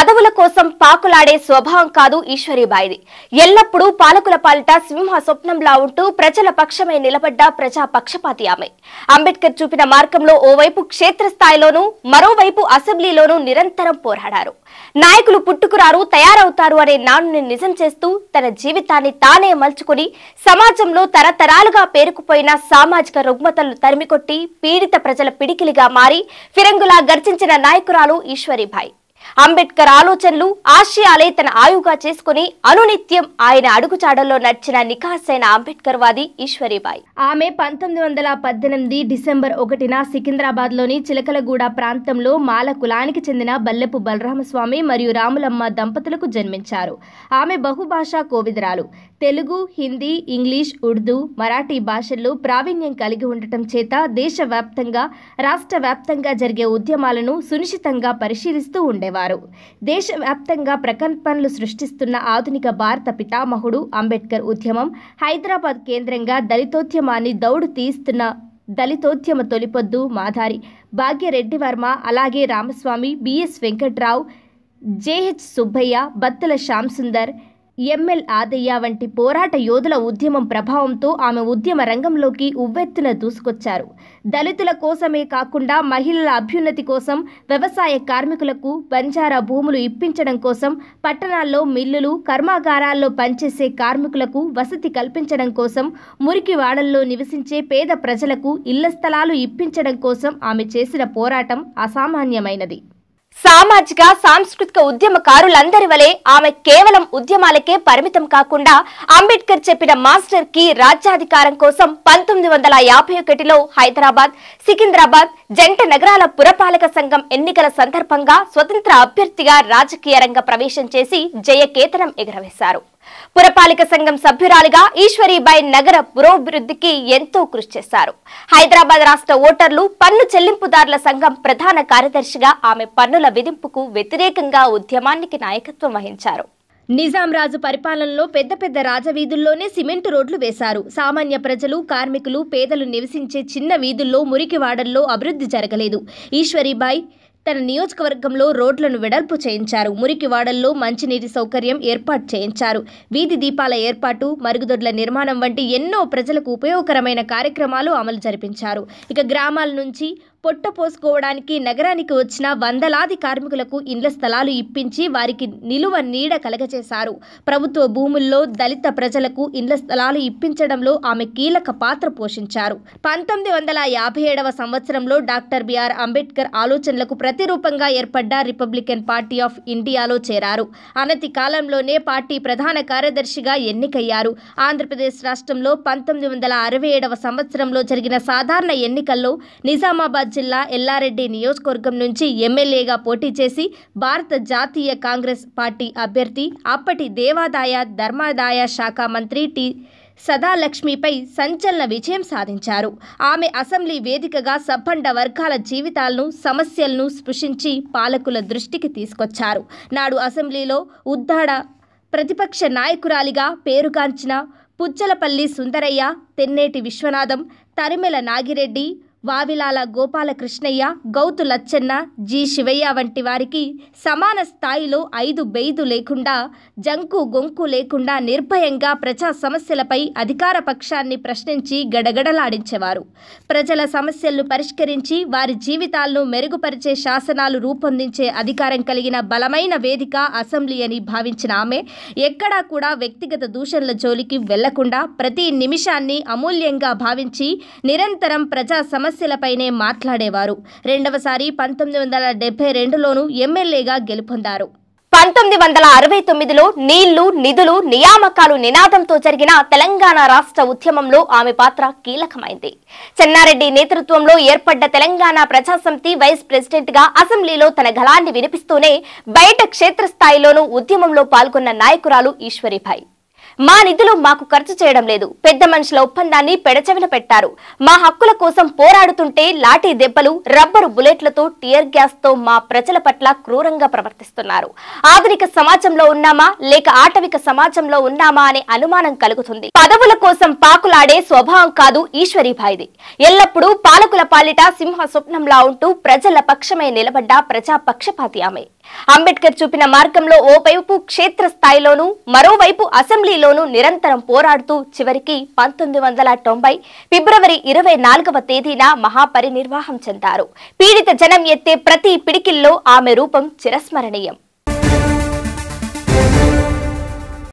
పదవుల కోసం పాకులాడే స్వభావం కాదు ఈశ్వరీబాయిది ఎల్లప్పుడూ పాలకుల పాలిట సింహ స్వప్నంలా ఉంటూ ప్రజల పక్షమై నిలబడ్డ ప్రజా పక్షపాతి ఆమె అంబేద్కర్ చూపిన మార్గంలో ఓవైపు క్షేత్రస్థాయిలోనూ మరోవైపు అసెంబ్లీలోనూ నిరంతరం పోరాడారు నాయకులు పుట్టుకురారు తయారవుతారు అనే నానుని నిజం చేస్తూ తన జీవితాన్ని తానే మలుచుకుని సమాజంలో తరతరాలుగా పేరుకుపోయిన సామాజిక రుగ్మతలను తరిమికొట్టి పీడిత ప్రజల పిడికిలిగా మారి ఫిరంగులా గర్జించిన నాయకురాలు ఈశ్వరీభాయ్ అంబేద్కర్ ఆలోచనలు ఆశయాలే తన ఆయుగా చేసుకుని అనునిత్యం ఆయన అడుగుచాడల్లో నడిచిన నికాసైన అంబేద్కర్ వాది ఈశ్వరీబాయి ఆమె పంతొమ్మిది వందల పద్దెనిమిది డిసెంబర్ ఒకటిన సికింద్రాబాద్ లోని చిలకలగూడ ప్రాంతంలో మాల కులానికి చెందిన బల్లెపు బలరామస్వామి మరియు రాములమ్మ దంపతులకు జన్మించారు ఆమె బహుభాషా కోవిదరాలు తెలుగు హిందీ ఇంగ్లీష్ ఉర్దూ మరాఠీ భాషల్లో ప్రావీణ్యం కలిగి ఉండటం చేత దేశవ్యాప్తంగా రాష్ట్ర వ్యాప్తంగా జరిగే ఉద్యమాలను సునిశ్చితంగా పరిశీలిస్తూ ఉండేవారు దేశ దేశవ్యాప్తంగా ప్రకల్పనలు సృష్టిస్తున్న ఆధునిక భారత పితామహుడు అంబేద్కర్ ఉద్యమం హైదరాబాద్ కేంద్రంగా దళితోద్యమాన్ని దౌడు తీస్తున్న దళితోద్యమ తొలిపొద్దు మాధారి భాగ్యరెడ్డి వర్మ అలాగే Ramaswamy B S Venkatrao J H Subbaiah Battula Sundar M L Adaiah వంటి పోరాట యోధుల ఉద్యమం ప్రభావంతో ఆమె ఉద్యమ రంగంలోకి ఉవ్వెత్తున దూసుకొచ్చారు దళితుల కోసమే కాకుండా మహిళల అభ్యున్నతి కోసం వ్యవసాయ కార్మికులకు బంజారా భూములు ఇప్పించడం కోసం పట్టణాల్లో మిల్లులు కర్మాగారాల్లో పనిచేసే కార్మికులకు వసతి కల్పించడం కోసం మురికి వాడల్లో నివసించే పేద ప్రజలకు ఇళ్ల స్థలాలు ఇప్పించడం కోసం ఆమె చేసిన పోరాటం అసామాన్యమైనది సామాజిక సాంస్కృతిక ఉద్యమకారులందరి వలె ఆమె కేవలం ఉద్యమాలకే పరిమితం కాకుండా అంబేద్కర్ చెప్పిన మాస్టర్ కి రాజ్యాధికారం కోసం పంతొమ్మిది వందల యాభై ఒకటిలో హైదరాబాద్ సికింద్రాబాద్ జంట నగరాల పురపాలక సంఘం ఎన్నికల సందర్భంగా స్వతంత్ర అభ్యర్థిగా రాజకీయ రంగ ప్రవేశం చేసి జయకేతనం ఎగురవేశారు పురపాలిక సంఘం సభ్యురాలిగా ఈశ్వరీబాయి నగర పురోభివృద్ధికి ఎంతో కృషి చేశారు హైదరాబాద్ రాష్ట్ర ఓటర్లు పన్ను చెల్లింపుదారుల సంఘం ప్రధాన కార్యదర్శిగా ఆమె పన్నుల విధింపుకు వ్యతిరేకంగా ఉద్యమానికి నాయకత్వం వహించారు నిజాం రాజు పరిపాలనలో పెద్ద పెద్ద రాజవీధుల్లోనే సిమెంట్ రోడ్లు వేశారు సామాన్య ప్రజలు కార్మికులు పేదలు నివసించే చిన్న వీధుల్లో మురికివాడల్లో అభివృద్ధి జరగలేదు ఈశ్వరీబాయి తన నియోజకవర్గంలో రోడ్లను వెడల్పు చేయించారు మురికివాడల్లో మంచినీటి సౌకర్యం ఏర్పాటు చేయించారు వీధి దీపాల ఏర్పాటు మరుగుదొడ్ల నిర్మాణం వంటి ఎన్నో ప్రజలకు ఉపయోగకరమైన కార్యక్రమాలు అమలు జరిపించారు ఇక గ్రామాల నుంచి పొట్ట పోసుకోవడానికి నగరానికి వచ్చిన వందలాది కార్మికులకు ఇండ్ల స్థలాలు ఇప్పించి వారికి నిలువ నీడ కలగజేశారు ప్రభుత్వ భూముల్లో దళిత ప్రజలకు ఇండ్ల స్థలాలు ఇప్పించడంలో ఆమె కీలక పాత్ర పోషించారు పంతొమ్మిది వందల యాభై ఏడవ సంవత్సరంలో డాక్టర్ బిఆర్ అంబేద్కర్ ఆలోచనలకు ప్రతిరూపంగా ఏర్పడ్డ రిపబ్లికన్ పార్టీ ఆఫ్ ఇండియాలో చేరారు అనతి కాలంలోనే పార్టీ ప్రధాన కార్యదర్శిగా ఎన్నికయ్యారు ఆంధ్రప్రదేశ్ రాష్ట్రంలో పంతొమ్మిది వందల అరవై ఏడవ సంవత్సరంలో జరిగిన సాధారణ ఎన్నికల్లో నిజామాబాద్ జిల్లా ఎల్లారెడ్డి నియోజకవర్గం నుంచి ఎమ్మెల్యేగా పోటీ చేసి భారత జాతీయ కాంగ్రెస్ పార్టీ అభ్యర్థి అప్పటి దేవాదాయ ధర్మాదాయ శాఖ మంత్రి టి సదాలక్ష్మిపై సంచలన విజయం సాధించారు ఆమె అసెంబ్లీ వేదికగా సబ్బండ వర్గాల జీవితాలను సమస్యలను స్పృశించి పాలకుల దృష్టికి తీసుకొచ్చారు నాడు అసెంబ్లీలో ఉద్దాడ ప్రతిపక్ష నాయకురాలిగా పేరుగాంచిన పుచ్చలపల్లి సుందరయ్య తెన్నేటి విశ్వనాథం తరిమెల నాగిరెడ్డి వావిలాల గోపాలకృష్ణయ్య గౌతు లచ్చన్న జి శివయ్య వంటి వారికి సమాన స్థాయిలో ఐదు బెయిదు లేకుండా జంకు గొంకు లేకుండా నిర్భయంగా ప్రజా సమస్యలపై అధికార పక్షాన్ని ప్రశ్నించి గడగడలాడించేవారు ప్రజల సమస్యలను పరిష్కరించి వారి జీవితాలను మెరుగుపరిచే శాసనాలు రూపొందించే అధికారం కలిగిన బలమైన వేదిక అసెంబ్లీ అని భావించిన ఆమె ఎక్కడా కూడా వ్యక్తిగత దూషణల జోలికి వెళ్లకుండా ప్రతి నిమిషాన్ని అమూల్యంగా భావించి నిరంతరం ప్రజా సమస్య సమస్యలపైనే మాట్లాడేవారు రెండవసారి పంతొమ్మిది వందల డెబ్బై రెండులోనూ ఎమ్మెల్యేగా గెలుపొందారు పంతొమ్మిది వందల అరవై తొమ్మిదిలో నీళ్లు నిధులు నియామకాలు నినాదంతో జరిగిన తెలంగాణ రాష్ట్ర ఉద్యమంలో ఆమె పాత్ర కీలకమైంది చెన్నారెడ్డి నేతృత్వంలో ఏర్పడ్డ తెలంగాణ ప్రజాసమితి వైస్ ప్రెసిడెంట్ గా అసెంబ్లీలో తన గళాన్ని వినిపిస్తూనే బయట క్షేత్రస్థాయిలోనూ ఉద్యమంలో పాల్గొన్న నాయకురాలు ఈశ్వరిభాయ్ మా నిధులు మాకు ఖర్చు చేయడం లేదు పెద్ద మనుషుల ఒప్పందాన్ని పెడచెవిన పెట్టారు మా హక్కుల కోసం పోరాడుతుంటే లాఠీ దెబ్బలు రబ్బరు బుల్లెట్లతో టియర్ గ్యాస్ తో మా ప్రజల పట్ల క్రూరంగా ప్రవర్తిస్తున్నారు ఆధునిక సమాజంలో ఉన్నామా లేక ఆటవిక సమాజంలో ఉన్నామా అనే అనుమానం కలుగుతుంది పదవుల కోసం పాకులాడే స్వభావం కాదు ఈశ్వరీభాయిది ఎల్లప్పుడూ పాలకుల పాలిట సింహ స్వప్నంలా ఉంటూ ప్రజల పక్షమై నిలబడ్డ ప్రజాపక్షపాతి ఆమె అంబేద్కర్ చూపిన మార్గంలో ఓవైపు క్షేత్ర స్థాయిలోనూ మరోవైపు అసెంబ్లీలోనూ నిరంతరం పోరాడుతూ చివరికి పంతొమ్మిది వందల తొంభై ఫిబ్రవరి ఇరవై నాలుగవ తేదీన మహాపరినిర్వాహం చెందారు పీడిత జనం ఎత్తే ప్రతి పిడికిల్లో ఆమె రూపం చిరస్మరణీయం